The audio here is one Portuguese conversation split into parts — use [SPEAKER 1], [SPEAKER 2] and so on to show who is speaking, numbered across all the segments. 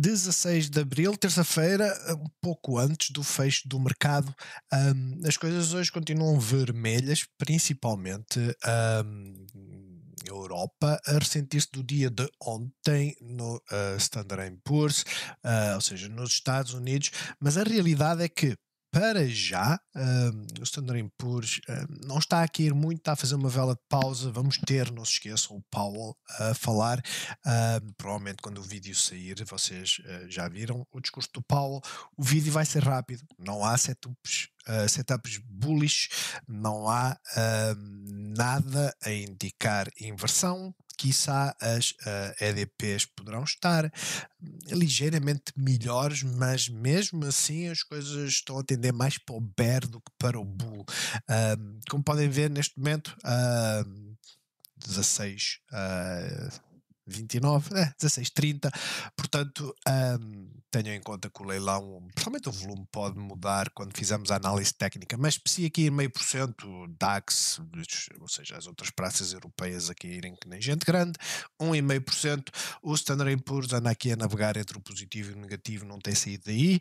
[SPEAKER 1] 16 de abril, terça-feira, eh, um pouco antes do fecho do mercado. Um, as coisas hoje continuam vermelhas, principalmente um, a Europa, a ressentir-se do dia de ontem no uh, Standard Poor's, uh, ou seja, nos Estados Unidos, mas a realidade é que para já, um, o Standard Poor's um, não está a cair muito, está a fazer uma vela de pausa. Vamos ter, não se esqueçam, o Powell a falar. Um, provavelmente quando o vídeo sair, vocês uh, já viram o discurso do Powell. O vídeo vai ser rápido, não há setups, uh, setups bullish, não há uh, nada a indicar inversão quiçá as uh, eh, EDPs poderão estar hum, ligeiramente melhores, mas mesmo assim as coisas estão a tender mais para o bear do que para o bull. Uh, como podem ver neste momento, uh, hum, eh, 16 29, é, 16, 30. Portanto, um, tenham em conta que o leilão, provavelmente o volume, pode mudar quando fizermos a análise técnica, mas se aqui em meio por cento, DAX, ou seja, as outras praças europeias aqui irem que nem gente grande, 1,5%, o Standard Poor's anda aqui a navegar entre o positivo e o negativo, não tem saído daí.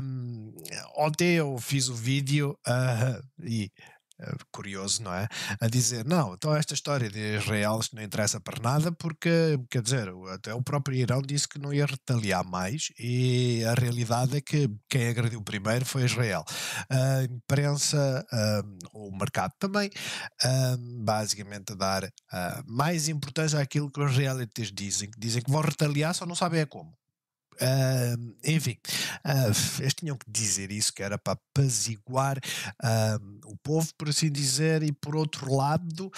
[SPEAKER 1] Um, ontem eu fiz o vídeo uh, e curioso, não é? A dizer, não, então esta história de Israel não interessa para nada, porque, quer dizer, até o próprio Irão disse que não ia retaliar mais, e a realidade é que quem agrediu primeiro foi Israel. A imprensa, um, o mercado também, um, basicamente a dar uh, mais importância àquilo que os realities dizem, que dizem que vão retaliar, só não sabem é como. Uh, enfim, uh, eles tinham que dizer isso, que era para apaziguar uh, o povo, por assim dizer, e por outro lado,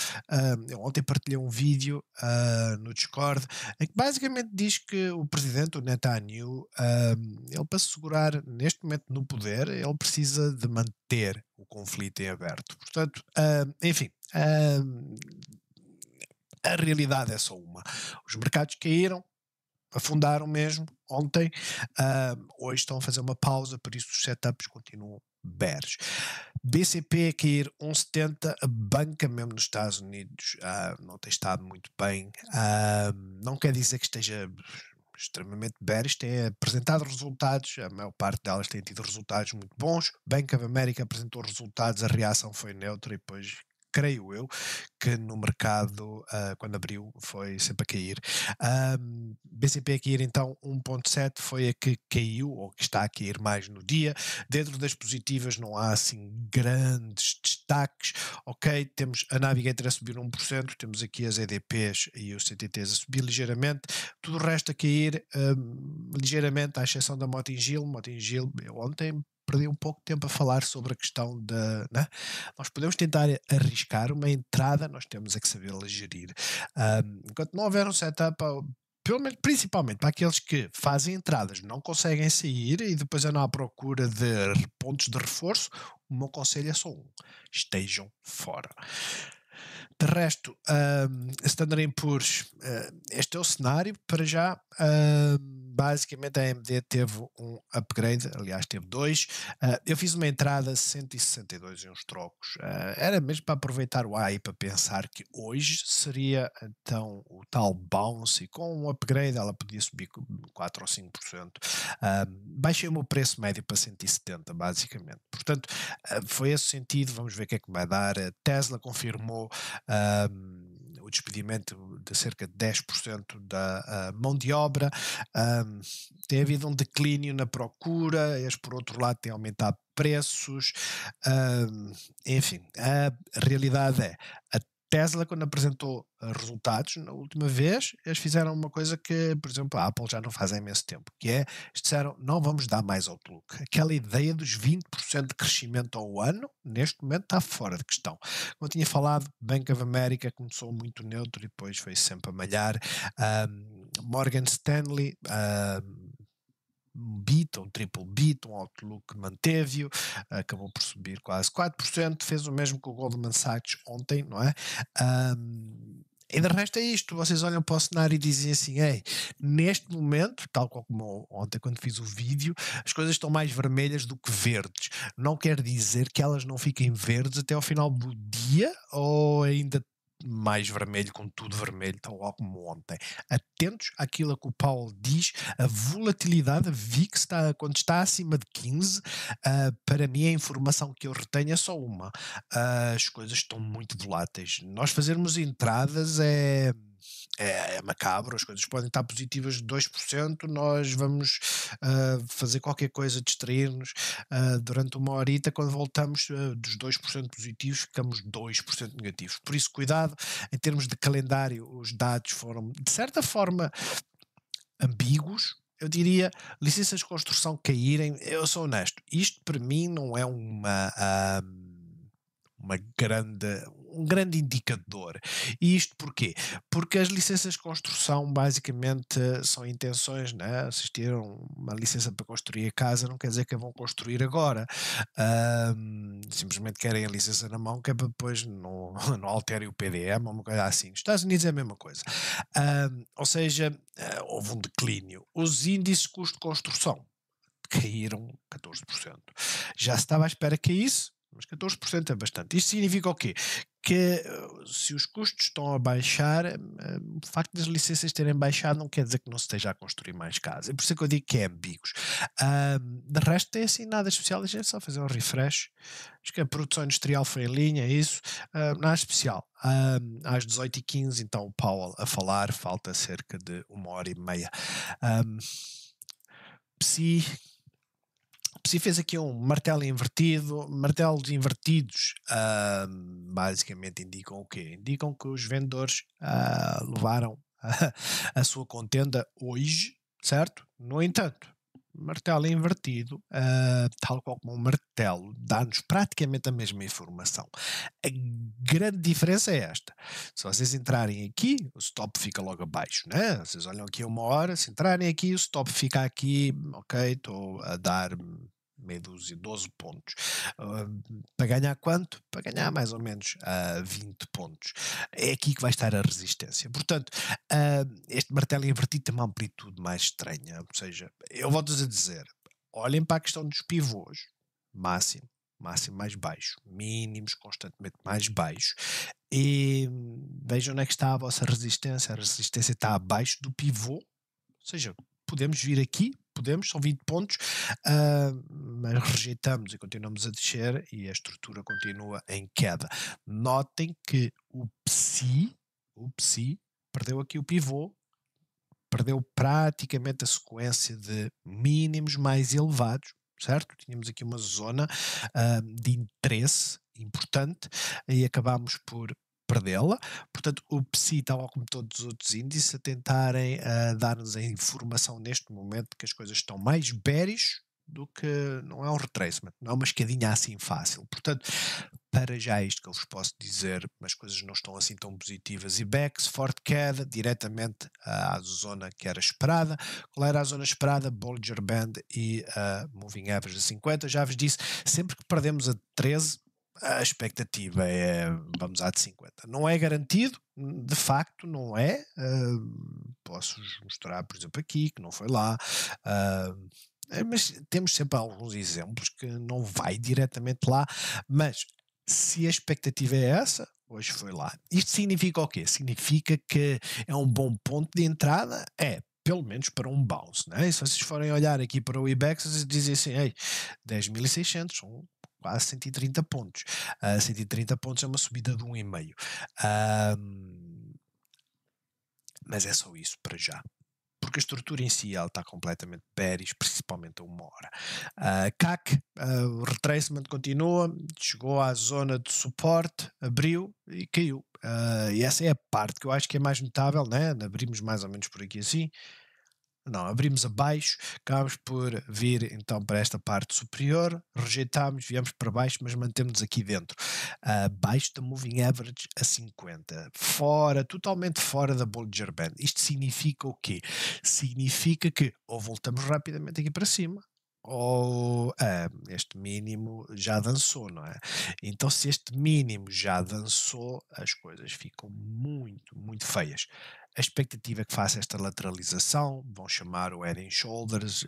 [SPEAKER 1] ontem partilhei um vídeo ah, no Discord em que basicamente diz que o presidente, o Netanyahu, ele para segurar neste momento no poder, ele precisa de manter o conflito em aberto. Portanto, enfim a realidade é só uma. Os mercados caíram, afundaram mesmo ontem. Uh, hoje estão a fazer uma pausa, por isso os setups continuam bears. BCP a cair 1,70, a banca mesmo nos Estados Unidos uh, não tem estado muito bem. Uh, não quer dizer que esteja extremamente bearish, tem apresentado resultados, a maior parte delas tem tido resultados muito bons. Bank of America apresentou resultados, a reação foi neutra e depois creio eu, que no mercado, uh, quando abriu, foi sempre a cair. BCP a cair então 1.7 foi a que caiu, ou que está a cair mais no dia. Dentro das positivas não há assim grandes destaques, ok? Temos a Navigator a subir 1%, temos aqui as EDPs e os CTTs a subir ligeiramente, tudo o resto a cair ligeiramente, à exceção da Motingil. Motingil ontem perder um pouco de tempo a falar sobre a questão da. Né? Nós podemos tentar arriscar uma entrada, nós temos é que sabê-la gerir. Um, enquanto não houver um setup pelo menos, principalmente para aqueles que fazem entradas, não conseguem sair e depois andam à procura de pontos de reforço, o meu conselho é só um: estejam fora. De resto, um, Standard Poor's, uh, ah, este é o cenário para já. Uh, basicamente, a AMD teve um upgrade, aliás, teve dois. Uh, eu fiz uma entrada 162 e uns trocos. Ah, era mesmo para aproveitar o AI para pensar que hoje seria então o tal bounce e com um upgrade ela podia subir 4 ou 5%. Uh, baixei o meu preço médio para 170, basicamente. Portanto, foi esse sentido. Vamos ver o que é que vai dar. A Tesla confirmou um, o despedimento de cerca de 10% da ah, mão de obra, um, tem havido um declínio na procura, este por outro lado tem aumentado preços, um, enfim, a realidade é a Tesla, quando apresentou eh, resultados na última vez, eles fizeram uma coisa que, por exemplo, a Apple já não faz há imenso tempo, que é, eles disseram, não vamos dar mais Outlook. Aquela ideia dos 20% de crescimento ao ano, neste momento está fora de questão. Como eu tinha falado, Bank of America começou muito neutro e depois foi sempre a malhar. Um, Morgan Stanley... Um, um bit, um triple bit, um outlook manteve-o, acabou por subir quase 4%, fez o mesmo que o Goldman Sachs ontem, não é? Um, e de resto é isto, vocês olham para o cenário e dizem assim, ei, neste momento, tal como ontem quando fiz o vídeo, as coisas estão mais vermelhas do que verdes. Não quer dizer que elas não fiquem verdes até ao final do dia ou ainda mais vermelho, com tudo vermelho, tal lá como ontem. Atentos àquilo que o Paulo diz, a volatilidade VIX está, quando está acima de 15, uh, ah, para mim a informação que eu retenho é só uma. Uh, as coisas estão muito voláteis. Nós fazermos entradas é é, é macabro, as coisas podem estar positivas de 2%, nós vamos uh, fazer qualquer coisa, distrair-nos uh, durante uma horita, quando voltamos uh, dos 2% positivos, ficamos 2% negativos. Por isso, cuidado, em termos de calendário, os dados foram, de certa forma, ambíguos, eu diria, licenças de construção caírem, eu sou honesto, isto para mim não é uma, uma grande, um grande indicador. E isto porquê? Porque as licenças de construção basicamente são intenções, né? se tiveram uma licença para construir a casa, não quer dizer que a vão construir agora. Um, simplesmente querem a licença na mão, que é para depois não, não alterem o PDM ou uma coisa assim. Nos Estados Unidos é a mesma coisa. Um, ou seja, eh, houve um declínio. Os índices de custo de construção caíram 14%. Já se estava à espera que isso mas 14% é bastante. Isto significa o quê? Que eh, se os custos estão a baixar, eh, o facto das licenças terem baixado não quer dizer que não se esteja a construir mais casas. É por isso que eu digo que é ambíguos. Um, de resto, tem assim nada especial, a gente é só fazer um refresh. Acho que a produção industrial foi em linha, é isso. Um, nada especial. Um, às 18h15, então, o Paulo a falar, falta cerca de uma hora e meia. Um, Psi e fez aqui um martelo invertido. Martelos invertidos uh, basicamente indicam o quê? Indicam que os vendedores uh, levaram a, a sua contenda hoje, certo? No entanto, martelo invertido, uh, tal qual como um martelo, dá-nos praticamente a mesma informação. A grande diferença é esta. Se vocês entrarem aqui, o stop fica logo abaixo, né? Vocês olham aqui uma hora, se entrarem aqui, o stop fica aqui, ok, estou a dar meia dúzia, 12 pontos. Uh, para ganhar quanto? Para ganhar mais ou menos uh, ah, 20 pontos. É aqui que vai estar a resistência. Portanto, uh, este martelo invertido tem uma amplitude mais estranha. Ou seja, eu volto-vos a dizer, olhem para a questão dos pivôs. Máximo, máximo mais baixo. Mínimos constantemente mais baixo. E vejam onde é que está a vossa resistência. A resistência está abaixo do pivô. Ou seja, podemos vir aqui podemos, são 20 pontos, uh, mas rejeitamos e continuamos a descer e a estrutura continua em queda. Notem que o PSI, o PSI perdeu aqui o pivô, perdeu praticamente a sequência de mínimos mais elevados, certo? Tínhamos aqui uma zona uh, de interesse importante e acabámos por perdê-la. Portanto, o PSI, tal como todos os outros índices, a tentarem uh, dar-nos a informação neste momento que as coisas estão mais bearish do que não é um retracement, não é uma escadinha assim fácil. Portanto, para já isto que eu vos posso dizer, as coisas não estão assim tão positivas. E backs, forte queda, diretamente eh, à zona que era esperada. Qual era a zona esperada? Bollinger Band e uh, Moving Average de 50. Já vos disse, sempre que perdemos a 13, a expectativa é vamos à de 50. Não é garantido, de facto, não é. Uh, posso mostrar, por exemplo, aqui, que não foi lá. Uh, mas temos sempre alguns exemplos que não vai diretamente lá, mas se a expectativa é essa, hoje foi lá. Isto significa o quê? Significa que é um bom ponto de entrada? É, pelo menos para um bounce. Né? E se vocês forem olhar aqui para o IBEX, vocês dizem assim: Ei, 10.600, um quase 130 pontos. Uh, ah, 130 pontos é uma subida de 1,5. Um, mas é só isso para já. Porque a estrutura em si ela está completamente péris, principalmente a uma hora. Uh, CAC, uh, o retracement continua, chegou à zona de suporte, abriu e caiu. Uh, e essa é a parte que eu acho que é mais notável, né? Abrimos mais ou menos por aqui assim não, abrimos abaixo, acabamos por vir então para esta parte superior, rejeitámos, viemos para baixo, mas mantemos aqui dentro, abaixo da Moving Average a 50, fora, totalmente fora da Bollinger Band. Isto significa o quê? Significa que ou voltamos rapidamente aqui para cima, ou ah, este mínimo já dançou, não é? Então, se este mínimo já dançou, as coisas ficam muito, muito feias. A expectativa é que faça esta lateralização, vão chamar o head and shoulders,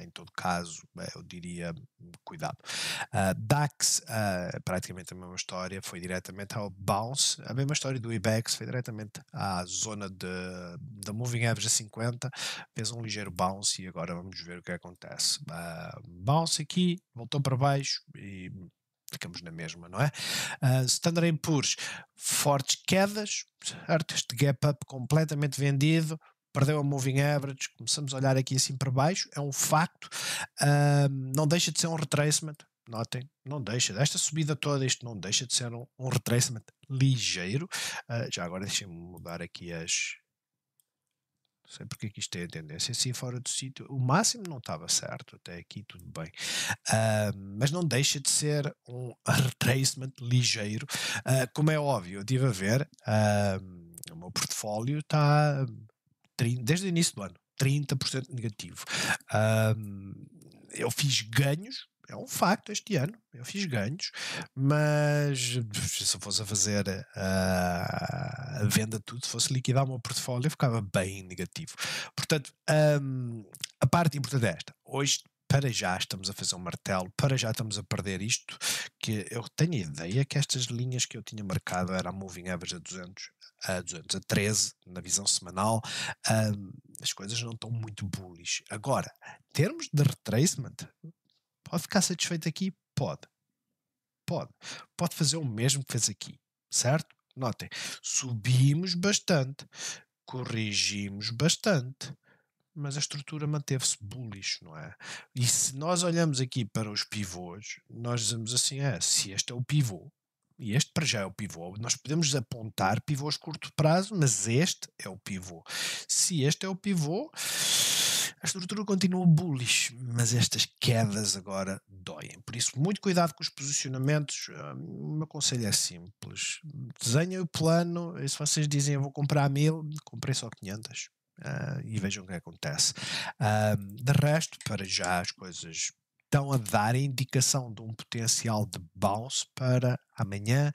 [SPEAKER 1] em todo caso, eh, eu diria cuidado. Uh, DAX, uh, praticamente a mesma história, foi diretamente ao bounce, a mesma história do IBEX, foi diretamente à zona de, da Moving Average a 50, fez um ligeiro bounce e agora vamos ver o que acontece. Uh, bounce aqui, voltou para baixo e ficamos na mesma, não é? Uh, Standard Poor's, fortes quedas, artes de gap up completamente vendido, perdeu a moving average, começamos a olhar aqui assim para baixo, é um facto, uh, não deixa de ser um retracement, notem, não deixa, desta subida toda, isto não deixa de ser um, um retracement ligeiro, uh, já agora deixem-me mudar aqui as, não sei porque é que isto é a tendência. Assim, fora do sítio, o máximo não estava certo, até aqui tudo bem. Uh, mas não deixa de ser um retracement ligeiro. Uh, como é óbvio, eu estive a ver, uh, o meu portfólio está desde o início do ano, 30% negativo. eu fiz ganhos é um facto este ano. Eu fiz ganhos, mas se eu fosse a fazer a, ah, a venda tudo, se fosse liquidar o meu portfólio, ficava bem negativo. Portanto, um, a parte importante é esta. Hoje para já estamos a fazer um martelo, para já estamos a perder isto, que eu tenho a ideia que estas linhas que eu tinha marcado era a moving average a 200, a 200, a 13, na visão semanal, um, as coisas não estão muito bullish. Agora, termos de retracement, Pode ficar satisfeito aqui? Pode. Pode. Pode fazer o mesmo que fez aqui, certo? Notem, subimos bastante, corrigimos bastante, mas a estrutura manteve-se bullish, não é? E se nós olhamos aqui para os pivôs, nós dizemos assim: é, se este é o pivô, e este para já é o pivô. Nós podemos apontar pivôs curto prazo, mas este é o pivô. Se este é o pivô, a estrutura continua bullish, mas estas quedas agora doem. Por isso, muito cuidado com os posicionamentos. O meu conselho é simples: desenhem o plano. E se vocês dizem eu vou comprar mil, comprei só 500. Uh, ah, e vejam o que acontece. Uh, de resto, para já as coisas estão a dar a indicação de um potencial de bounce para amanhã.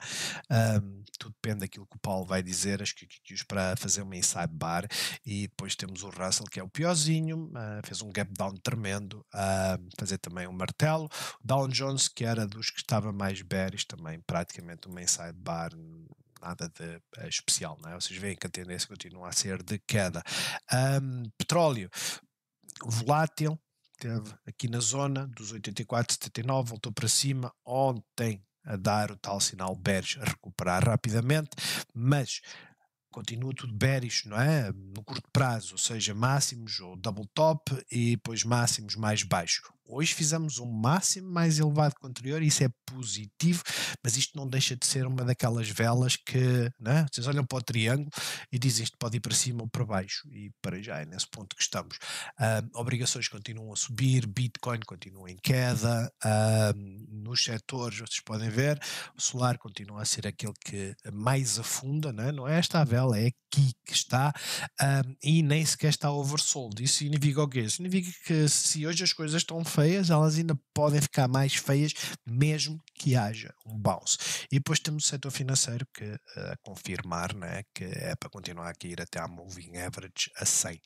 [SPEAKER 1] Um, tudo depende daquilo que o Paulo vai dizer, acho que os para fazer uma inside bar. E depois temos o Russell, que é o piorzinho, uh, fez um gap down tremendo, a uh, fazer também um martelo. O Down Jones, que era dos que estava mais bearish, também praticamente uma inside bar nada de eh, especial, não é? Vocês veem que a tendência continua a ser de queda. Um, petróleo volátil, esteve aqui na zona dos 84,79 voltou para cima ontem a dar o tal sinal bearish, a recuperar rapidamente, mas continua tudo bearish, não é? No curto prazo, ou seja, máximos ou double top e depois máximos mais baixos Hoje fizemos um máximo mais elevado que o anterior, isso é positivo, mas isto não deixa de ser uma daquelas velas que né? vocês olham para o triângulo e dizem isto pode ir para cima ou para baixo, e para já é nesse ponto que estamos. obrigações continuam a subir, Bitcoin continua em queda, uh, nos setores vocês podem ver, o solar continua a ser aquele que mais afunda, né? não é esta a vela, é aqui que está, e nem sequer está oversold. Isso significa o quê? Significa que se hoje as coisas estão feitas feias, elas ainda podem ficar mais feias, mesmo que haja um bounce. E depois temos o setor financeiro que eh, a confirmar né, que é para continuar a cair até a moving average a 100.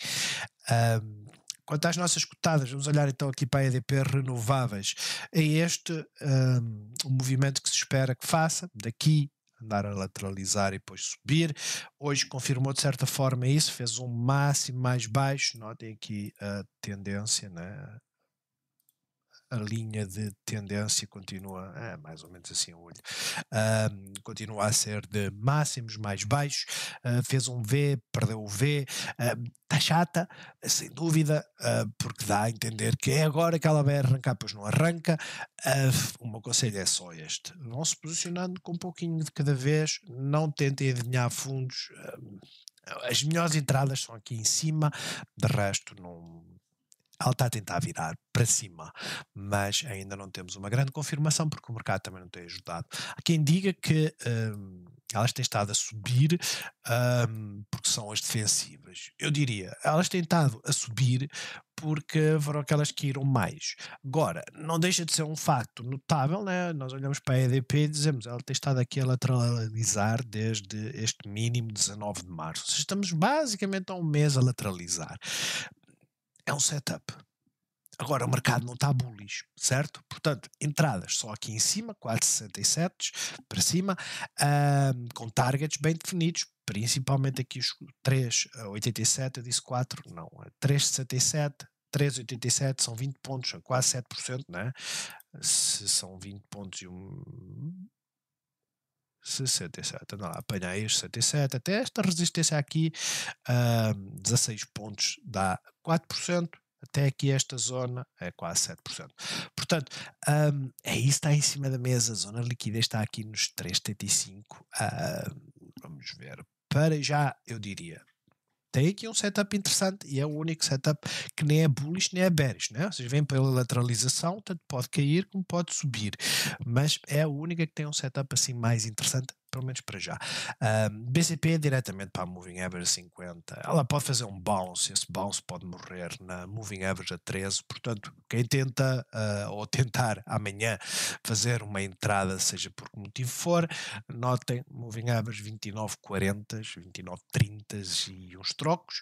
[SPEAKER 1] Um, Quanto às nossas cotadas, vamos olhar então aqui para a EDP renováveis. É este um, o movimento que se espera que faça daqui andar a lateralizar e depois subir. Hoje confirmou de certa forma isso, fez um máximo mais baixo, notem aqui a tendência, né? a linha de tendência continua, é, mais ou menos assim o olho, continua a ser de máximos mais baixos, uh, fez um V, perdeu o V, está chata, sem dúvida, ah, porque dá a entender que é agora que ela vai arrancar, pois não arranca. Ah, o meu conselho é só este, vão se posicionando com um pouquinho de cada vez, não tentem adivinhar fundos, as melhores entradas são aqui em cima, de resto não ela está a tentar virar para cima, mas ainda não temos uma grande confirmação porque o mercado também não tem ajudado. Há quem diga que hum, elas têm estado a subir hum, porque são as defensivas. Eu diria, elas têm estado a subir porque foram aquelas que iram mais. Agora, não deixa de ser um facto notável, né? nós olhamos para a EDP e dizemos, ela tem estado aqui a lateralizar desde este mínimo 19 de março. Estamos basicamente há um mês a lateralizar é um setup. Agora o mercado não está bullish, certo? Portanto, entradas só aqui em cima, 467 para cima, com targets bem definidos, principalmente aqui os 3,87, eh, eu disse 4, não, 3,67, é 3,87 são 20 pontos, quase 7%, né? Se são 20 pontos e um. 67. Anda lá, apanhei os 67. Até esta resistência aqui, uh, 16 pontos dá 4%. Até aqui esta zona é quase 7%. Portanto, um, é isso que está em cima da mesa. A zona de liquidez está aqui nos 3,75. Uh, vamos ver. Para já, eu diria, tem aqui um setup interessante e é o único setup que nem é bullish nem é bearish, né? Vocês vêm pela lateralização, tanto pode cair como pode subir, mas é a única que tem um setup assim mais interessante pelo menos para já. Um, BCP é diretamente para a Moving Average 50. Ela pode fazer um bounce, esse bounce pode morrer na Moving Average a 13. Portanto, quem tenta uh, ou tentar amanhã fazer uma entrada, seja por que motivo for, notem Moving Average 29,40, 29,30 e uns trocos.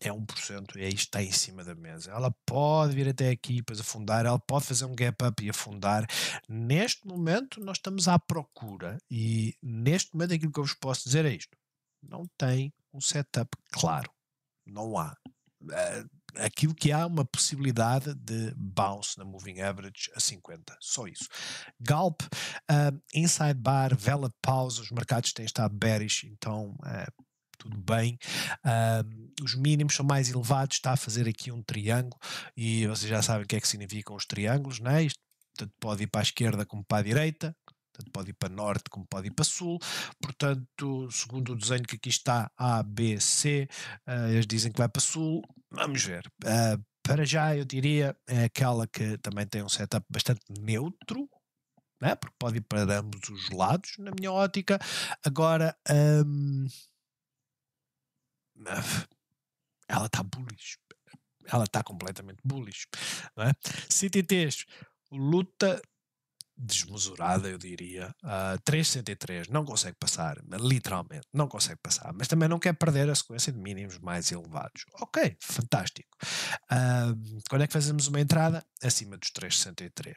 [SPEAKER 1] É um, é 1%, e aí está em cima da mesa. Ela pode vir até aqui, depois afundar, ela pode fazer um gap up e afundar. Neste momento, nós estamos à procura e neste momento aquilo que eu vos posso dizer é isto: não tem um setup claro. Não há. Eh, aquilo que há é uma possibilidade de bounce na moving average a 50, só isso. Galp, uh, inside bar, vela de pausa, os mercados têm estado bearish, então uh, tudo bem. Uh, os mínimos são mais elevados, está a fazer aqui um triângulo e vocês já sabem o que é que significam os triângulos, não é? Isto pode ir para a esquerda como para a direita, Portanto, pode ir para norte como pode ir para sul. Portanto, segundo o desenho que aqui está, A, B, C, uh, eles dizem que vai para sul. Vamos ver. Uh, para já, eu diria, é aquela que também tem um setup bastante neutro, né? porque pode ir para ambos os lados, na minha ótica. Agora, um, ela está bullish. Ela está completamente bullish. Não é? CTTs, luta desmesurada, eu diria. Uh, ah, 3,63 não consegue passar, literalmente, não consegue passar, mas também não quer perder a sequência de mínimos mais elevados. Ok, fantástico. Uh, quando é que fazemos uma entrada? Acima dos 3,63.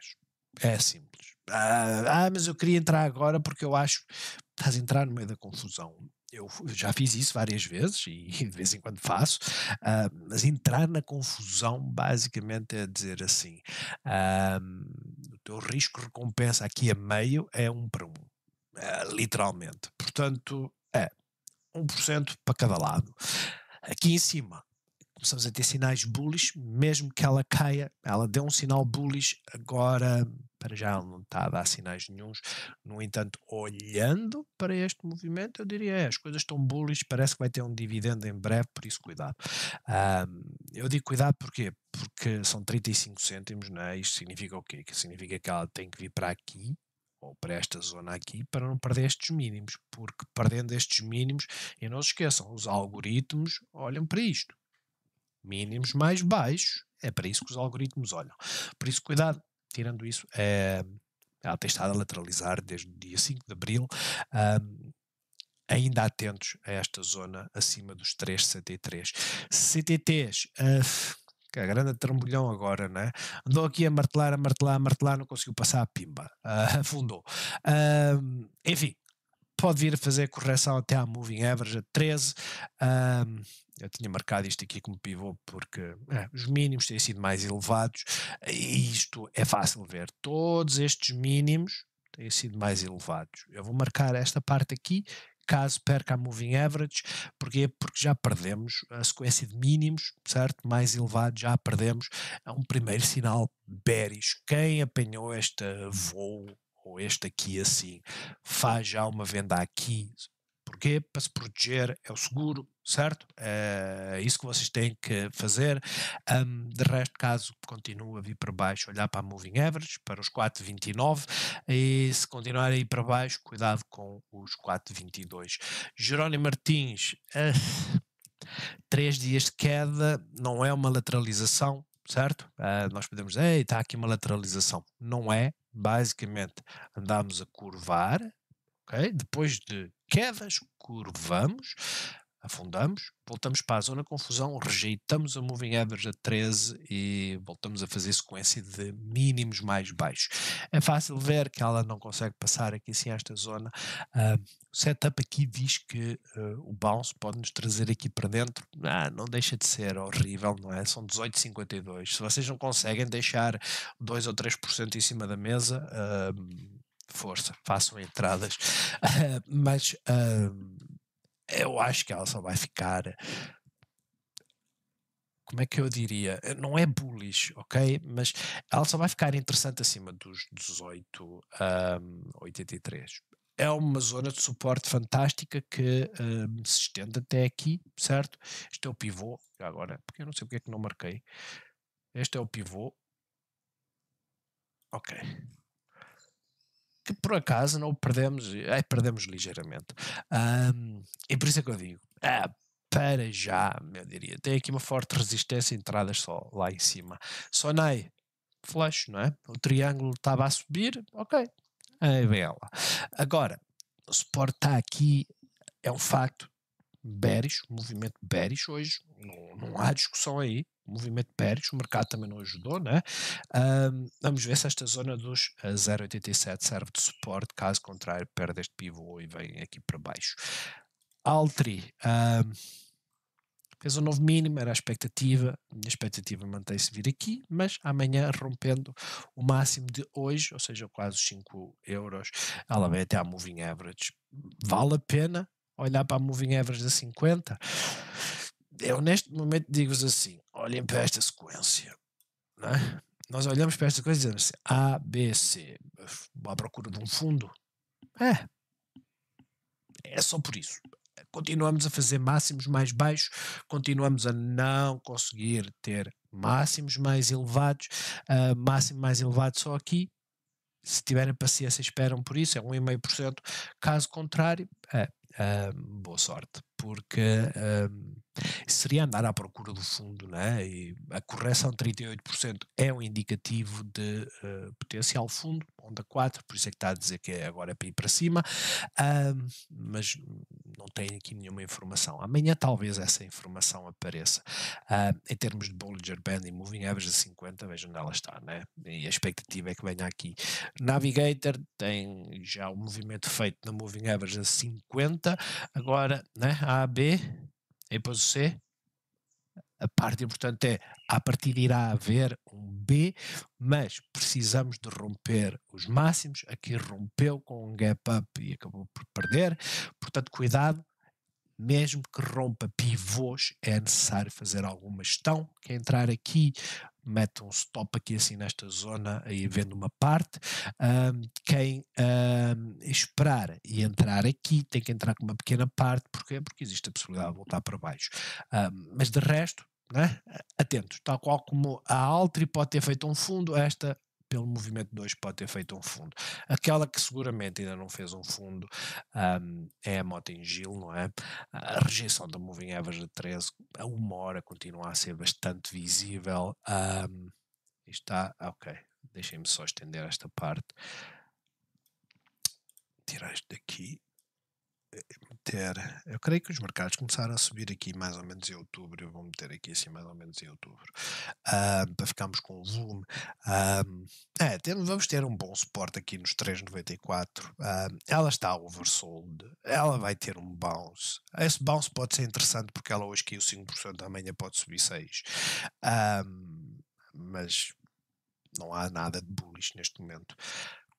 [SPEAKER 1] É simples. Uh, ah, mas eu queria entrar agora porque eu acho. Estás a entrar no meio da confusão eu já fiz isso várias vezes e de vez em quando faço, uh, mas entrar na confusão basicamente é dizer assim: uh, o teu risco-recompensa aqui a meio é um para um, uh, literalmente. Portanto, é 1% para cada lado. Aqui em cima, começamos a ter sinais bullish, mesmo que ela caia, ela deu um sinal bullish, agora para já ela não está a dar sinais nenhums. No entanto, olhando para este movimento, eu diria é, as coisas estão bullish, parece que vai ter um dividendo em breve, por isso cuidado. Um, eu digo cuidado porquê? Porque são 35 cêntimos, né? isto significa o quê? Que significa que ela tem que vir para aqui, ou para esta zona aqui, para não perder estes mínimos, porque perdendo estes mínimos, e não se esqueçam, os algoritmos olham para isto mínimos mais baixos. É para isso que os algoritmos olham. Por isso, cuidado, tirando isso, é, ela tem estado a lateralizar desde o dia 5 de abril, um, ehm, ainda atentos a esta zona acima dos 3 CTTs. 3 uh, que é grande trambolhão agora, né? Andou aqui a martelar, a martelar, a martelar, não conseguiu passar a pimba, uh, afundou. Uh, enfim, pode vir a fazer correção até à Moving Average a 13. Uh, eu tinha marcado isto aqui como pivô porque é, os mínimos têm sido mais elevados eh, e isto é fácil ver. Todos estes mínimos têm sido mais elevados. Eu vou marcar esta parte aqui caso perca a moving average, porque porque já perdemos a sequência de mínimos, certo? Mais elevado, já perdemos. É um primeiro sinal bearish. Quem apanhou este voo ou este aqui assim, faz já uma venda aqui Porquê? Para se proteger, é o seguro, certo? Eh, é isso que vocês têm que fazer. Um, de resto, caso continue a vir para baixo, olhar para a Moving Average, para os 4,29 e se continuar a ir para baixo, cuidado com os 4,22. Jerónimo Martins, uh, três dias de queda, não é uma lateralização, certo? Uh, nós podemos dizer, Ei, está aqui uma lateralização. Não é, basicamente, andamos a curvar, ok? Depois de quedas, curvamos, afundamos, voltamos para a zona de confusão, rejeitamos a moving average a 13 e voltamos a fazer sequência de mínimos mais baixos. É fácil ver que ela não consegue passar aqui sim esta zona. Uh, o setup aqui diz que uh, o bounce pode-nos trazer aqui para dentro. Ah, não deixa de ser horrível, não é? São 18,52. Se vocês não conseguem deixar 2 ou 3% em cima da mesa... Uh, força, façam entradas. Uh, mas uh, eu acho que ela só vai ficar. Como é que eu diria? Eh, não é bullish, ok? Mas ela só vai ficar interessante acima dos 18, um, 83 é uma zona de suporte fantástica que ah, se estende até aqui, certo? Este é o pivô, agora, porque eu não sei porque é que não marquei. Este é o pivô. Ok que por acaso não perdemos, ai, perdemos ligeiramente. Um, e por isso é que eu digo, ah, para já, eu diria, tem aqui uma forte resistência entradas só lá em cima. Sonei, flash, não é? O triângulo estava a subir, ok, Aí é ela. Agora, o suporte está aqui, é um facto, bearish, movimento beres hoje, não, não há discussão aí, o movimento de Pérez, o mercado também não ajudou, né? Um, vamos ver se esta zona dos 0,87 eh, serve de suporte, caso contrário, perde este pivô e vem aqui para baixo. Altri. Um, fez um novo mínimo, era a expectativa, a minha expectativa é mantém-se vir aqui, mas amanhã rompendo o máximo de hoje, ou seja, quase 5 euros, ela vem até à Moving Average. Vale a pena olhar para a Moving Average da 50? eu neste momento digo-vos assim: olhem para esta sequência. Não é? Nós olhamos para esta coisa e dizemos assim, A, B, C, à procura de um fundo. É. É só por isso. Continuamos a fazer máximos mais baixos, continuamos a não conseguir ter máximos mais elevados. Uh, máximo mais elevado só aqui. Se tiverem paciência, esperam por isso. É 1,5%. Caso contrário, é, uh, boa sorte porque um, seria andar à procura do fundo, né? E a correção de 38% é um indicativo de uh, potencial fundo, onda 4, por isso é que está a dizer que é agora é para ir para cima, um, mas não tem aqui nenhuma informação. Amanhã talvez essa informação apareça. Uh, em termos de Bollinger Band e Moving Average de 50, vejam onde ela está, né? E a expectativa é que venha aqui. Navigator tem já o um movimento feito na Moving Average de 50, agora, né? A, B, e depois o C, a parte importante é, a partir de irá haver um B, mas precisamos de romper os máximos, aqui rompeu com um gap up e acabou por perder, portanto cuidado, mesmo que rompa pivôs, é necessário fazer alguma gestão, que entrar aqui mete um stop aqui assim nesta zona, aí vendo uma parte. Um, quem um, esperar e entrar aqui tem que entrar com uma pequena parte, porque Porque existe a possibilidade de voltar para baixo. Um, mas de resto, né? atentos, tal qual como a Altri pode ter feito um fundo, esta pelo Movimento 2 pode ter feito um fundo. Aquela que seguramente ainda não fez um fundo um, é a Motengil, não é? A rejeição da Moving Average de 13 a uma hora continua a ser bastante visível. Um, está, ah, ok, deixem-me só estender esta parte. Tirar isto daqui meter. Eu creio que os mercados começaram a subir aqui mais ou menos em outubro. Eu vou meter aqui assim mais ou menos em outubro. Uh, para ficarmos com o volume. Uh, é, temos, vamos ter um bom suporte aqui nos 3,94. Uh, ah, ela está oversold. Ela vai ter um bounce. Esse bounce pode ser interessante porque ela hoje caiu 5%, amanhã pode subir 6%. mas não há nada de bullish neste momento.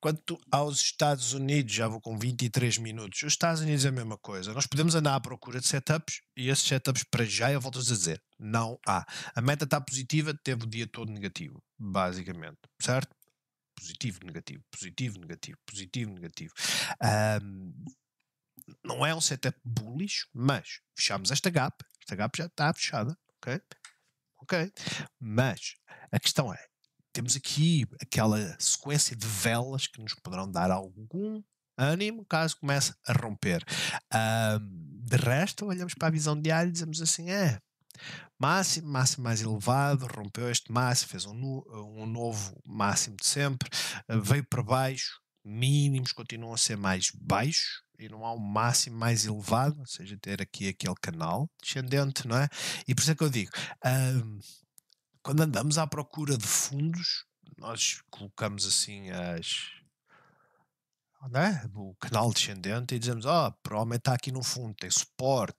[SPEAKER 1] Quanto aos Estados Unidos, já vou com 23 minutos. Os Estados Unidos é a mesma coisa. Nós podemos andar à procura de setups e esses setups, para já, eu volto a dizer, não há. A meta está positiva, teve o dia todo negativo, basicamente. Certo? Positivo, negativo, positivo, negativo, positivo, negativo. Um, não é um setup bullish, mas fechamos esta gap. Esta gap já está fechada, ok? Ok. Mas a questão é: temos aqui aquela sequência de velas que nos poderão dar algum ânimo caso comece a romper. de resto, olhamos para a visão diária e dizemos assim: é. Máximo, máximo mais elevado, rompeu este máximo, fez um, nu, um novo máximo de sempre, veio para baixo, mínimos continuam a ser mais baixos e não há um máximo mais elevado, ou seja, ter aqui aquele canal descendente, não é? E por isso é que eu digo: um, quando andamos à procura de fundos, nós colocamos assim as, né? o canal descendente e dizemos, ah, provavelmente está aqui no fundo, tem suporte,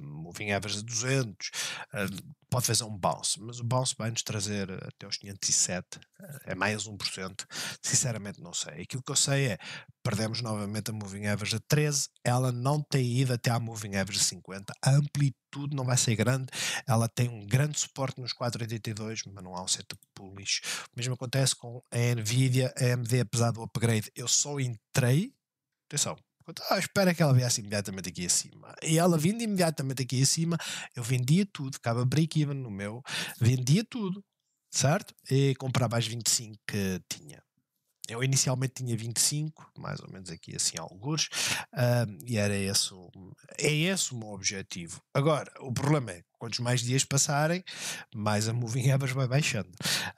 [SPEAKER 1] moving average de 200, eh, pode fazer um bounce, mas o bounce vai nos trazer até os 507, eh, é mais 1%, sinceramente não sei. Aquilo que eu sei é, perdemos novamente a moving average a 13, ela não tem ido até à moving average 50, a amplitude não vai ser grande, ela tem um grande suporte nos 482, mas não há um setup para o tipo lixo. O mesmo acontece com a Nvidia, a AMD, apesar do upgrade, eu só entrei. Atenção, ah, espera é que ela viesse assim imediatamente aqui acima. E ela vindo imediatamente aqui acima, eu vendia tudo, ficava break-even no meu, vendia tudo, certo? E comprava as 25 que tinha. Eu inicialmente tinha 25, mais ou menos aqui assim, alguns, um, ah, e era esse, é esse o meu objetivo. Agora, o problema é quantos mais dias passarem, mais a moving average vai baixando.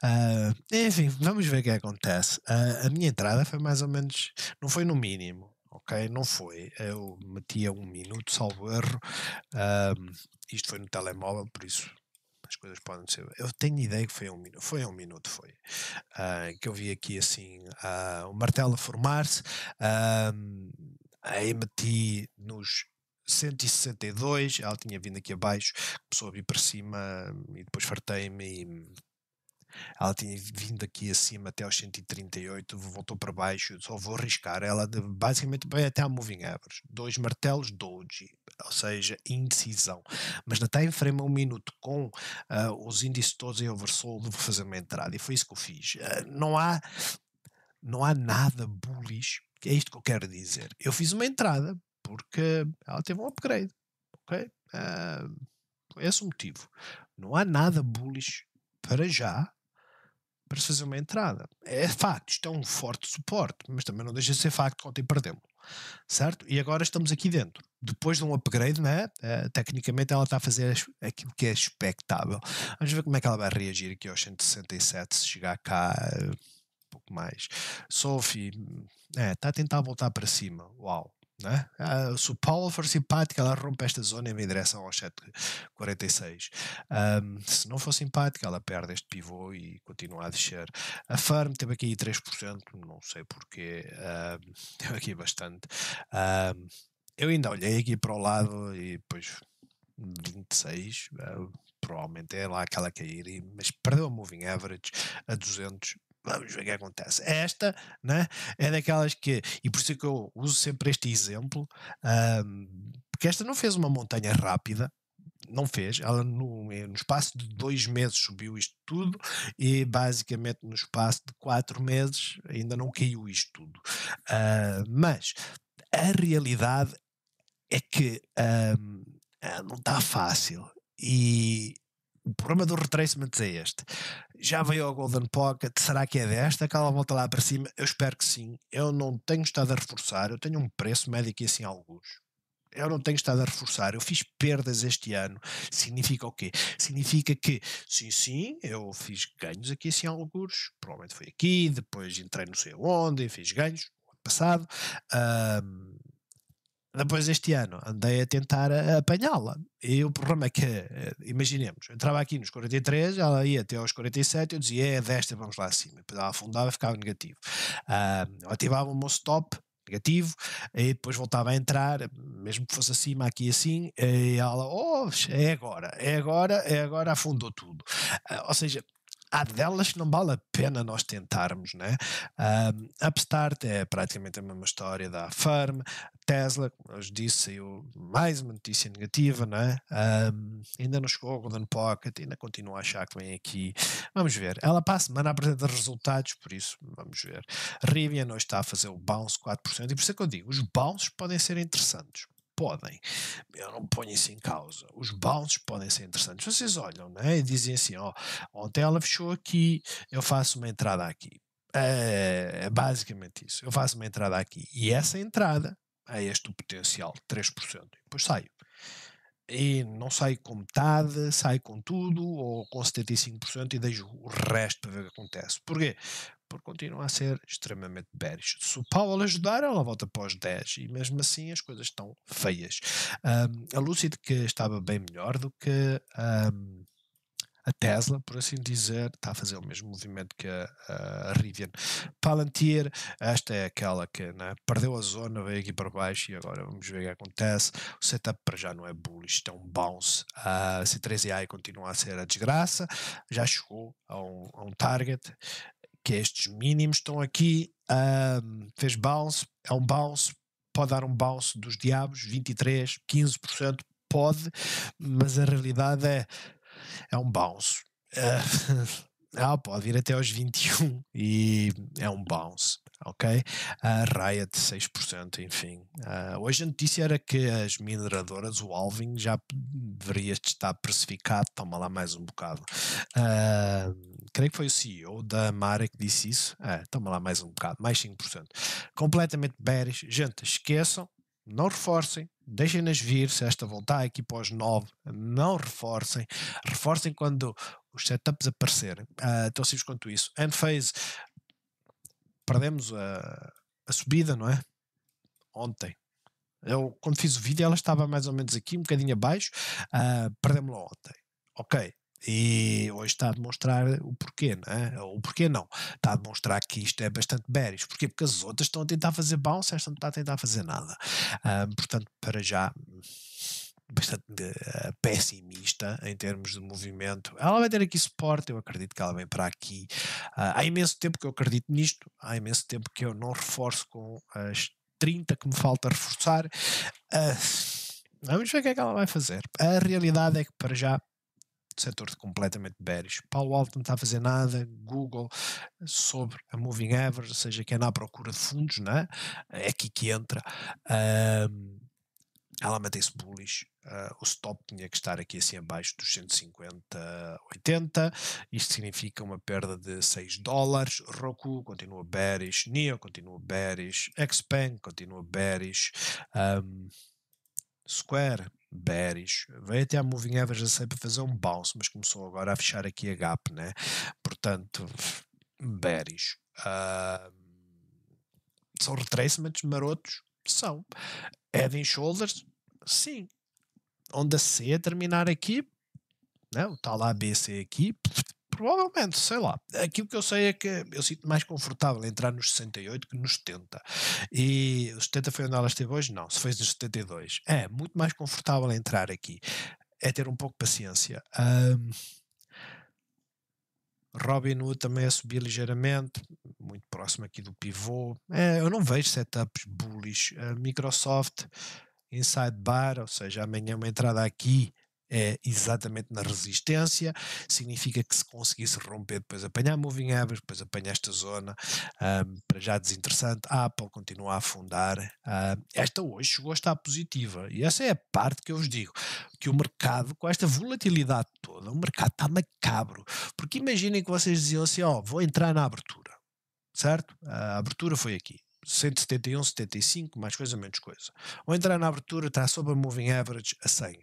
[SPEAKER 1] Uh, enfim, vamos ver o que é acontece. Uh, a minha entrada foi mais ou menos, não foi no mínimo, ok? Não foi. Eu metia um minuto, salvo erro. Uh, isto foi no telemóvel, por isso as coisas podem ser. Eu tenho ideia que foi um minuto, foi um minuto, foi. que eu vi aqui assim o martelo a formar-se. aí meti nos 162, ela tinha vindo aqui abaixo, começou a vir para cima hum, e depois fartei-me e hum, ela tinha vindo aqui acima até aos 138, voltou para baixo, só vou arriscar. Ela basicamente vai até a Moving Average. Dois martelos, doji, ou seja, indecisão. Mas na time frame um minuto com uh, os índices todos em oversold, vou fazer uma entrada. E foi isso que eu fiz. Uh, não há não há nada bullish, é isto que eu quero dizer. Eu fiz uma entrada porque ela teve um upgrade, ok? Uh, esse é o motivo. Não há nada bullish para já para fazer uma entrada. É facto, isto é um forte suporte, mas também não deixa de ser facto que ontem perdemos. Certo? E agora estamos aqui dentro. Depois de um upgrade, né? Uh, tecnicamente ela está a fazer aquilo que é expectável. Vamos ver como é que ela vai reagir aqui aos 167 se chegar cá. Uh, um pouco mais. Sophie, é, está a tentar voltar para cima. Uau. Né? Ah, se o Paulo for simpático, ela rompe esta zona e me em direção ao 746. Um, se não for simpático ela perde este pivô e continua a descer. A Farm teve aqui 3%, não sei porquê, um, teve aqui bastante. eu ainda olhei aqui para o lado e depois 26, uh, ah, provavelmente é lá aquela cair, mas perdeu a moving average a 200 vamos ver o é que acontece. Esta né, é daquelas que, e por isso é que eu uso sempre este exemplo, um, porque esta não fez uma montanha rápida, não fez, ela no, eh, no, espaço de dois meses subiu isto tudo e basicamente no espaço de quatro meses ainda não caiu isto tudo. Uh, mas a realidade é que ah, não está fácil e o problema do retracement é este. Já veio ao Golden Pocket, será que é desta? aquela volta lá para cima. Eu espero que sim. Eu não tenho estado a reforçar. Eu tenho um preço médio aqui assim alguns. Eu não tenho estado a reforçar. Eu fiz perdas este ano. Significa o quê? Significa que, sim, sim, eu fiz ganhos aqui assim alguns. Provavelmente foi aqui, depois entrei não sei onde, e fiz ganhos ano passado. Um, depois este ano andei a tentar apanhá-la. E o problema é que, eh, imaginemos, eu entrava aqui nos 43, ela ia até aos 47, eu dizia, é desta, vamos lá acima. Depois ela afundava e ficava negativo. Uh, ativava o meu stop, negativo, e depois voltava a entrar, mesmo que fosse acima, aqui assim, e ela, oh, é agora, é agora, é agora, afundou tudo. Uh, ou seja, há delas que não vale a pena nós tentarmos, né? Um, Upstart é praticamente a mesma história da Firm, Tesla, como eu disse, saiu mais uma notícia negativa, né? Um, ainda não chegou ao Golden Pocket, ainda continuo a achar que vem aqui. Vamos ver. Ela para a apresentar resultados, por isso vamos ver. Rivian hoje está a fazer o bounce 4%, e por isso é que eu digo, os bounces podem ser interessantes podem. Eu não ponho isso em causa. Os bounces podem ser interessantes. Vocês olham né, e dizem assim: ó, ontem ela fechou aqui, eu faço uma entrada aqui. É, é basicamente isso. Eu faço uma entrada aqui. E essa entrada é este o potencial, 3%. E depois saio. E não saio com metade, saio com tudo ou com 75% e deixo o resto para ver o que acontece. Porquê? porque continua a ser extremamente bearish. Se o Powell ajudar, ela volta para os 10 e mesmo assim as coisas estão feias. Um, a Lucid que estava bem melhor do que um, a Tesla, por assim dizer, está a fazer o mesmo movimento que a, a Rivian. Palantir, esta é aquela que né, perdeu a zona, veio aqui para baixo e agora vamos ver o que acontece. O setup para já não é bullish, é um bounce. A C3AI continua a ser a desgraça, já chegou a um, a um target que é estes mínimos estão aqui, um, fez bounce, é um bounce, pode dar um bounce dos diabos, 23, 15%, pode, mas a realidade é, é um bounce. Uh, ah, pode ir até aos 21 e é um bounce, ok? A raia de 6%, enfim. Uh, hoje a notícia era que as mineradoras, o Alving, já deveria estar precificado, toma lá mais um bocado. Uh, creio que foi o CEO da Mara que disse isso. É, toma lá mais um bocado, mais 5%. Completamente bearish. Gente, esqueçam, não reforcem, deixem-nas vir. Se esta voltar aqui pós 9, não reforcem. Reforcem quando os setups aparecerem. Ah, tão simples quanto isso. End phase, perdemos a, a subida, não é? Ontem. Eu, quando fiz o vídeo, ela estava mais ou menos aqui, um bocadinho abaixo. Uh, Perdemos-la ontem. Ok, e hoje está a demonstrar o porquê, não é? O porquê não. Está a demonstrar que isto é bastante bearish. Porquê? Porque as outras estão a tentar fazer bounce, esta não está a tentar fazer nada. Um, portanto, para já bastante uh, pessimista em termos de movimento. Ela vai ter aqui suporte, eu acredito que ela vem para aqui. Uh, há imenso tempo que eu acredito nisto, há imenso tempo que eu não reforço com as 30 que me falta reforçar. Uh, vamos ver o que é que ela vai fazer. A realidade é que para já setor completamente bearish. Paulo Alto não está a fazer nada, Google sobre a moving average, ou seja, quem anda à procura de fundos, né? é aqui que entra. Um, ela mantém-se bullish, uh, o stop tinha que estar aqui assim abaixo dos 150, 80, isto significa uma perda de 6 dólares, Roku continua bearish, NIO continua bearish, Xpeng continua bearish, um, Square, bearish, veio até a moving average a 100 para fazer um bounce, mas começou agora a fechar aqui a gap, né? Portanto,
[SPEAKER 2] bearish.
[SPEAKER 1] Uh, são retracements marotos? São. Head and shoulders? Sim. Onda C a é terminar aqui, né? o tal ABC aqui, Provavelmente, sei lá. Aquilo que eu sei é que eu sinto mais confortável entrar nos 68 que nos 70. E os 70 foi onde ela esteve hoje? Não, se fez nos 72. É, muito mais confortável entrar aqui. É ter um pouco de paciência. Um, Robin Hood também a subir ligeiramente, muito próximo aqui do pivô. É, eu não vejo setups bullish. Microsoft Inside Bar, ou seja, amanhã uma entrada aqui é exatamente na resistência, significa que se conseguisse romper, depois apanhar moving average, depois apanhar esta zona, um, para já desinteressante, a Apple continua a afundar, um, esta hoje chegou a estar positiva, e essa é a parte que eu vos digo, que o mercado, com esta volatilidade toda, o mercado está macabro, porque imaginem que vocês diziam assim, ó, oh, vou entrar na abertura, certo? A abertura foi aqui. 171, 75, mais coisa, menos coisa. Ou entrar na abertura, está sobre a moving average a 100.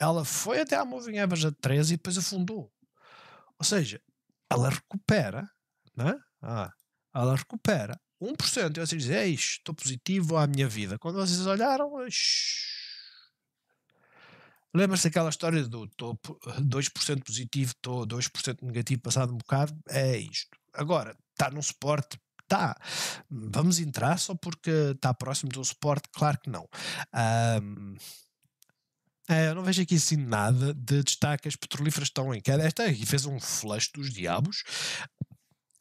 [SPEAKER 1] Ela foi até à moving average a 13 e depois afundou. Ou seja, ela recupera, né? ah, ela recupera 1%. E vocês dizem, ei, é estou positivo à minha vida. Quando vocês olharam, lembra-se daquela história do estou 2% positivo, estou 2% negativo, passado um bocado? É isto. Agora, está num suporte tá, vamos entrar só porque está próximo de um suporte? Claro que não. Um, é, eu não vejo aqui assim nada de destaque. As petrolíferas estão em queda. Esta aqui fez um flash dos diabos.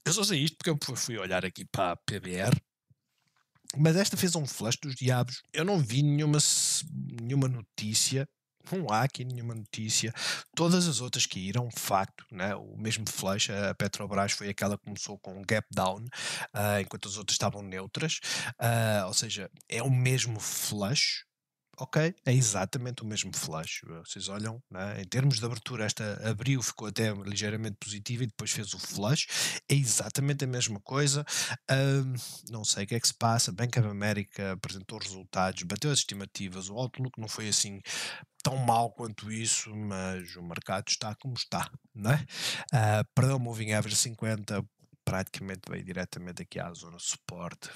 [SPEAKER 1] Eu só sei isto porque eu fui olhar aqui para a PBR. Mas esta fez um flash dos diabos. Eu não vi nenhuma, nenhuma notícia não há aqui nenhuma notícia. Todas as outras que irão, de facto, né? o mesmo flash, a Petrobras foi aquela que começou com um gap down, uh, enquanto as outras estavam neutras, uh, ou seja, é o mesmo flash, ok, é exatamente o mesmo flash. Vocês olham, né? em termos de abertura, esta abriu, ficou até ligeiramente positiva e depois fez o flash. É exatamente a mesma coisa. Um, não sei o que é que se passa. Bank of America apresentou resultados, bateu as estimativas. O Outlook não foi assim tão mal quanto isso, mas o mercado está como está, né? Uh, ah, para o Moving Average 50 praticamente veio diretamente aqui à zona suporte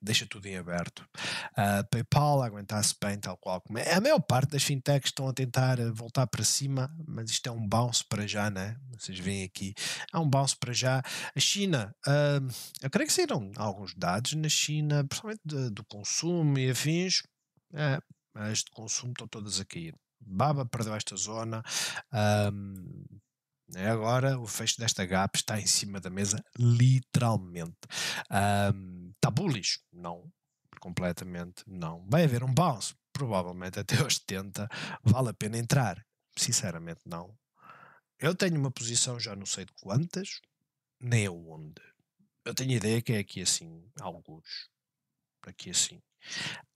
[SPEAKER 1] deixa tudo em aberto. A uh, PayPal aguentasse bem, tal qual como é. A maior parte das fintechs estão a tentar eh, voltar para cima, mas isto é um bounce para já, né? Vocês veem aqui, é um bounce para já. A China, uh, eu creio que saíram alguns dados na China, principalmente de, do consumo e afins, é, Mas de consumo estão todas a cair. Baba perdeu esta zona. Um, ah, né? Agora o fecho desta gap está em cima da mesa, literalmente. Um, está bullish? Não, completamente não. Vai haver um bounce, provavelmente até aos 70. Vale a pena entrar? Sinceramente, não. Eu tenho uma posição já não sei de quantas, nem aonde. Eu tenho ideia que é aqui assim, alguns. Aqui assim.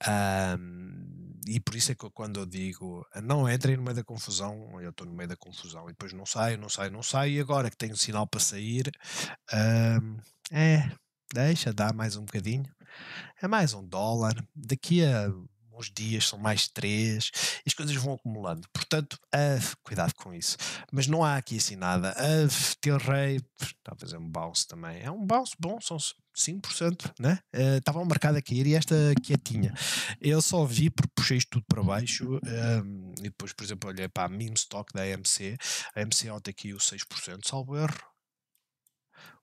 [SPEAKER 1] Um, e por isso é que quando eu digo ah, não entrem no meio da confusão, eu estou no meio da confusão e depois não saio, não saio, não saio, e agora que tenho um sinal para sair, hum, é, deixa, dá mais um bocadinho, é mais um dólar, daqui a uns dias são mais três, e as coisas vão acumulando. Portanto, uh, cuidado com isso. Mas não há aqui assim nada. Uh, teu rei, talvez tá é um bounce também. É um bounce bom, são 5%, né? Estava eh, uh, marcada a cair e esta quietinha. Eu só vi porque puxei isto tudo para baixo ehm, e depois, por exemplo, olhei para a meme stock da AMC. A AMC é ontem aqui o 6%, salvo erro.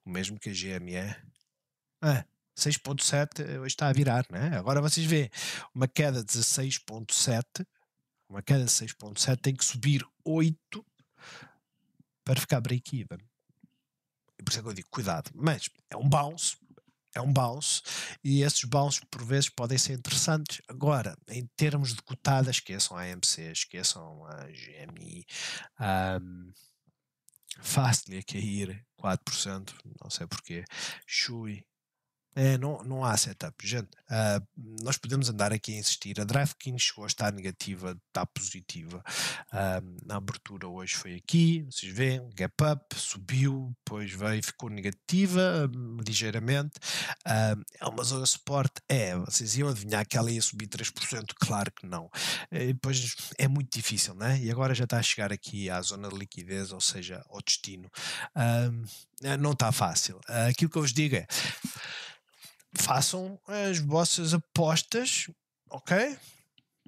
[SPEAKER 1] O mesmo que a GME. Ah, é. 6.7 eh, hoje está a virar, né? Agora vocês vêem uma queda de 16.7, uma queda de 6.7 tem que subir 8 para ficar break-even. Por isso é que eu digo cuidado, mas é um bounce, é um bounce e esses bounces por vezes podem ser interessantes. Agora, em termos de cotadas, esqueçam a AMC, esqueçam a GMI, um, fácil a cair 4%, não sei porquê, Shui é, não, não há setup. Gente, uh, nós podemos andar aqui a insistir. A DraftKings chegou a estar negativa, está positiva. Uh, ah, na abertura hoje foi aqui, vocês veem, gap up, subiu, depois veio, ficou negativa, ah, ligeiramente. é uma zona de suporte? É, vocês iam adivinhar que ela ia subir 3%? Claro que não. depois é muito difícil, né? E agora já está a chegar aqui à zona de liquidez, ou seja, ao destino. não está fácil. aquilo que eu vos digo é façam as vossas apostas, ok?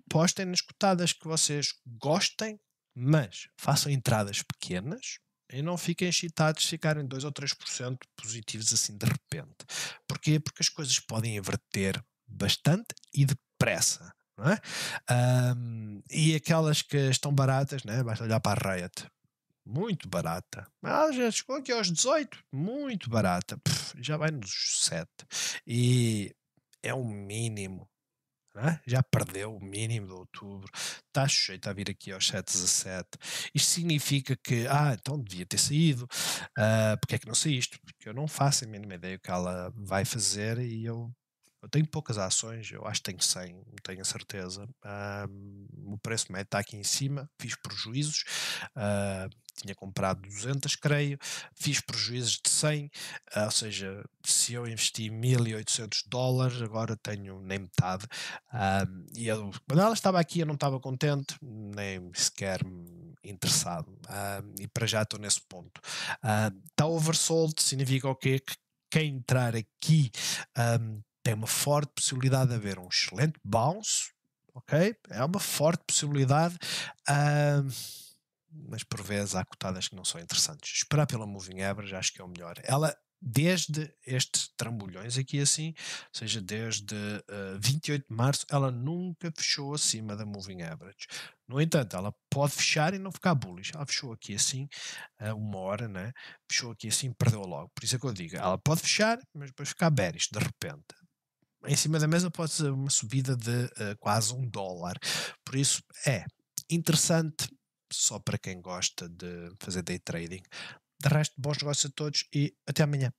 [SPEAKER 1] Apostem nas cotadas que vocês gostem, mas façam entradas pequenas e não fiquem excitados se ficarem 2 ou 3% positivos assim de repente. Porquê? Porque as coisas podem inverter bastante e depressa. Não é? Um, e aquelas que estão baratas, né? basta olhar para a Riot, muito barata. Ah, já chegou aqui aos 18, muito barata. já vai nos 7. E é o mínimo. É? Já perdeu o mínimo de outubro, está sujeito a vir aqui aos 717. Isto significa que, ah, então devia ter saído, uh, porque é que não sei isto? Porque eu não faço a mínima ideia o que ela vai fazer e eu eu tenho poucas ações, eu acho que tenho 100, não tenho a certeza. Um, o preço médio está aqui em cima, fiz prejuízos. Uh, tinha comprado 200, creio, fiz prejuízos de 100, ah, ou seja, se eu investi 1.800 dólares, agora tenho nem metade. Um, e eu, quando ela estava aqui, eu não estava contente, nem sequer interessado. Um, e para já estou nesse ponto. Está oversold, significa o quê? Que quem entrar aqui. Um, tem uma forte possibilidade de haver um excelente bounce, ok? É uma forte possibilidade, uh, mas por vezes há cotadas que não são interessantes. Esperar pela Moving Average acho que é o melhor. Ela, desde este trambolhões aqui assim, ou seja, desde uh, ah, 28 de março, ela nunca fechou acima da Moving Average. No entanto, ela pode fechar e não ficar bullish. Ela fechou aqui assim, ah, uma hora, né? fechou aqui assim, perdeu logo. Por isso é que eu digo, ela pode fechar, mas depois ficar bearish de repente em cima da mesa pode ser uma subida de uh, quase um dólar. Por isso é interessante só para quem gosta de fazer day trading. De resto, bons negócios a todos e até amanhã.